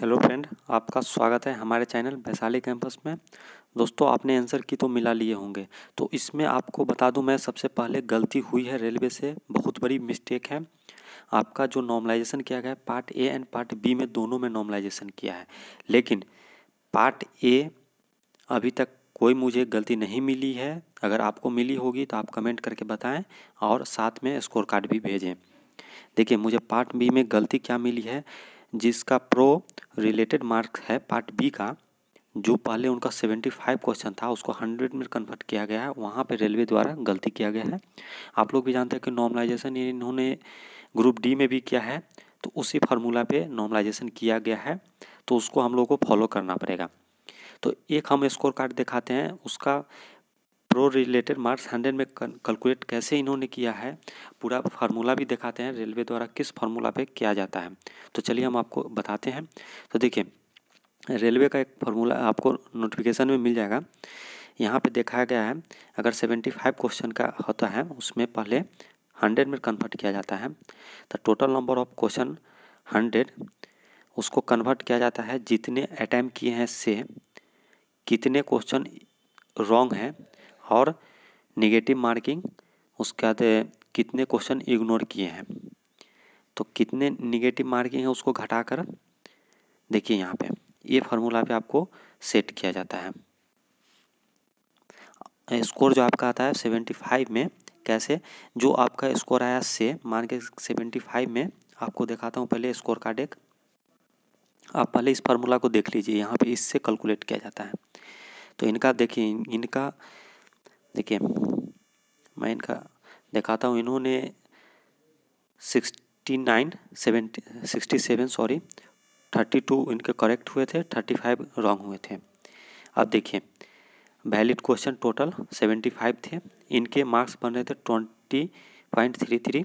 hello friend आपका स्वागत है हमारे चैनल वैशाली कैंपस में दोस्तों आपने आंसर की तो मिला लिए होंगे तो इसमें आपको बता दूं मैं सबसे पहले गलती हुई है रेलवे से बहुत बड़ी मिस्टेक है आपका जो नॉर्मलाइजेशन किया गया है part A and part B में दोनों में नॉर्मलाइजेशन किया है लेकिन पार्ट ए अभी तक कोई मुझे गलती नहीं मिली है अगर आपको मिली होगी तो आप कमेंट करके बताएँ और साथ में स्कोर कार्ड भी भेजें देखिए मुझे पार्ट बी में गलती क्या मिली है जिसका प्रो रिलेटेड मार्क्स है पार्ट बी का जो पहले उनका 75 क्वेश्चन था उसको 100 में कन्वर्ट किया गया है वहाँ पे रेलवे द्वारा गलती किया गया है आप लोग भी जानते हैं कि नॉर्मलाइजेशन इन्होंने ग्रुप डी में भी किया है तो उसी फार्मूला पे नॉर्मलाइजेशन किया गया है तो उसको हम लोग को फॉलो करना पड़ेगा तो एक हम स्कोर कार्ड दिखाते हैं उसका रोड रिलेटेड मार्क्स हंड्रेड में कैलकुलेट कैसे इन्होंने किया है पूरा फार्मूला भी दिखाते हैं रेलवे द्वारा किस फार्मूला पे किया जाता है तो चलिए हम आपको बताते हैं तो देखिए रेलवे का एक फार्मूला आपको नोटिफिकेशन में मिल जाएगा यहाँ पे देखा गया है अगर सेवेंटी फाइव क्वेश्चन का होता है उसमें पहले हंड्रेड में कन्वर्ट किया जाता है तो total number of question hundred उसको कन्वर्ट किया जाता है जितने अटैम्प किए हैं से कितने क्वेश्चन रॉन्ग हैं और निगेटिव मार्किंग उसके बाद कितने क्वेश्चन इग्नोर किए हैं तो कितने निगेटिव मार्किंग है उसको घटाकर देखिए यहाँ पे ये फार्मूला पे आपको सेट किया जाता है स्कोर जो आपका आता है सेवेंटी फाइव में कैसे जो आपका स्कोर आया से मान के सेवेंटी फाइव में आपको दिखाता हूँ पहले स्कोर कार्ड एक आप पहले इस फार्मूला को देख लीजिए यहाँ पे इससे कैलकुलेट किया जाता है तो इनका देखिए इनका देखिए मैं इनका दिखाता हूँ इन्होंने sixty nine seventy sixty seven sorry thirty two इनके करेक्ट हुए थे थर्टी फाइव रॉन्ग हुए थे अब देखिए valid question total seventy five थे इनके मार्क्स बन रहे थे twenty point three three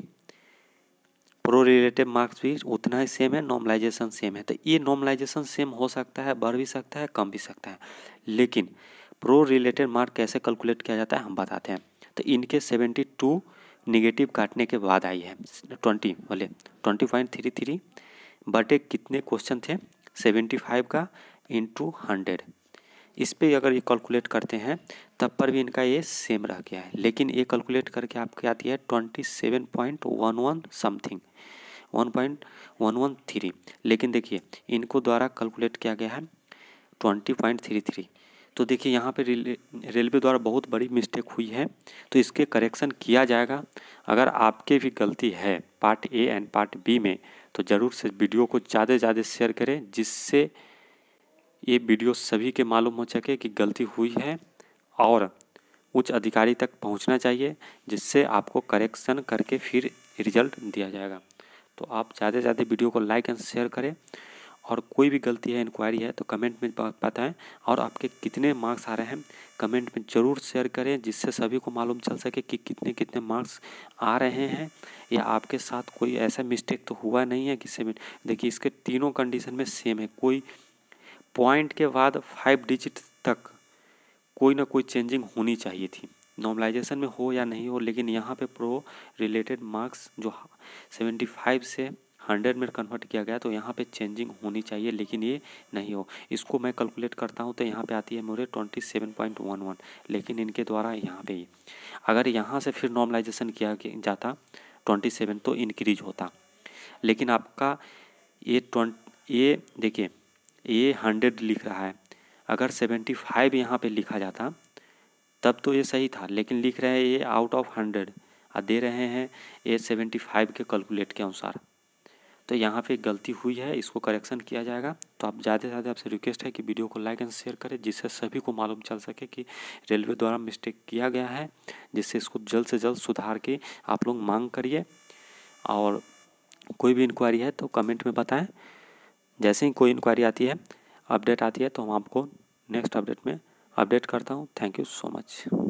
pro relative marks भी उतना ही सेम है नॉर्मलाइजेशन सेम है तो ये नॉर्मलाइजेशन सेम हो सकता है बढ़ भी सकता है कम भी सकता है लेकिन प्रो रिलेटेड मार्क कैसे कैलकुलेट किया जाता है हम बताते हैं तो इनके सेवेंटी टू निगेटिव काटने के बाद आई है ट्वेंटी बोले ट्वेंटी पॉइंट थ्री थ्री बटे कितने क्वेश्चन थे सेवेंटी फाइव का इंटू हंड्रेड इस पर अगर ये कैलकुलेट करते हैं तब पर भी इनका ये सेम रह गया है लेकिन ये कैलकुलेट करके आपके आती है twenty seven point one one something one point one one three लेकिन देखिए इनको द्वारा कैलकुलेट किया गया है ट्वेंटी पॉइंट थ्री थ्री तो देखिए यहाँ पे रेलवे द्वारा बहुत बड़ी मिस्टेक हुई है तो इसके करेक्शन किया जाएगा अगर आपके भी गलती है part A and part B में तो ज़रूर से वीडियो को ज़्यादा से ज़्यादा शेयर करें जिससे ये वीडियो सभी के मालूम हो सके कि गलती हुई है और उच्च अधिकारी तक पहुंचना चाहिए जिससे आपको करेक्शन करके फिर रिजल्ट दिया जाएगा तो आप ज़्यादा से ज़्यादा वीडियो को लाइक एंड शेयर करें और कोई भी गलती है इंक्वायरी है तो कमेंट में बताएं और आपके कितने मार्क्स आ रहे हैं कमेंट में ज़रूर शेयर करें जिससे सभी को मालूम चल सके कि कितने कितने मार्क्स आ रहे हैं या आपके साथ कोई ऐसा मिस्टेक तो हुआ नहीं है कि सेवन देखिए इसके तीनों कंडीशन में सेम है कोई पॉइंट के बाद फाइव डिजिट तक कोई ना कोई चेंजिंग होनी चाहिए थी नॉर्मलाइजेशन में हो या नहीं हो लेकिन यहाँ पे प्रो रिलेटेड मार्क्स जो सेवेंटी फाइव से हंड्रेड में कन्वर्ट किया गया तो यहाँ पे चेंजिंग होनी चाहिए लेकिन ये नहीं हो इसको मैं कैलकुलेट करता हूँ तो यहाँ पे आती है मेरे twenty seven point one one लेकिन इनके द्वारा यहाँ पे ही अगर यहाँ से फिर नॉर्मलाइजेशन किया जाता ट्वेंटी सेवन तो इनक्रीज होता लेकिन आपका ये ट्वेंट ये देखिए ये हंड्रेड लिख रहा है अगर सेवेंटी फाइव यहाँ पर लिखा जाता तब तो ये सही था लेकिन लिख रहे हैं ये आउट ऑफ हंड्रेड और दे रहे हैं ये सेवेंटी फाइव के कैलकुलेट के अनुसार तो यहाँ पे गलती हुई है इसको करेक्शन किया जाएगा तो आप ज़्यादा से ज़्यादा आपसे रिक्वेस्ट है कि वीडियो को लाइक एंड शेयर करें जिससे सभी को मालूम चल सके कि रेलवे द्वारा मिस्टेक किया गया है जिससे इसको जल्द से जल्द सुधार के आप लोग मांग करिए और कोई भी इंक्वायरी है तो कमेंट में बताएँ जैसे ही कोई इंक्वायरी आती है अपडेट आती है तो हम आपको नेक्स्ट अपडेट में अपडेट करता हूँ थैंक यू सो मच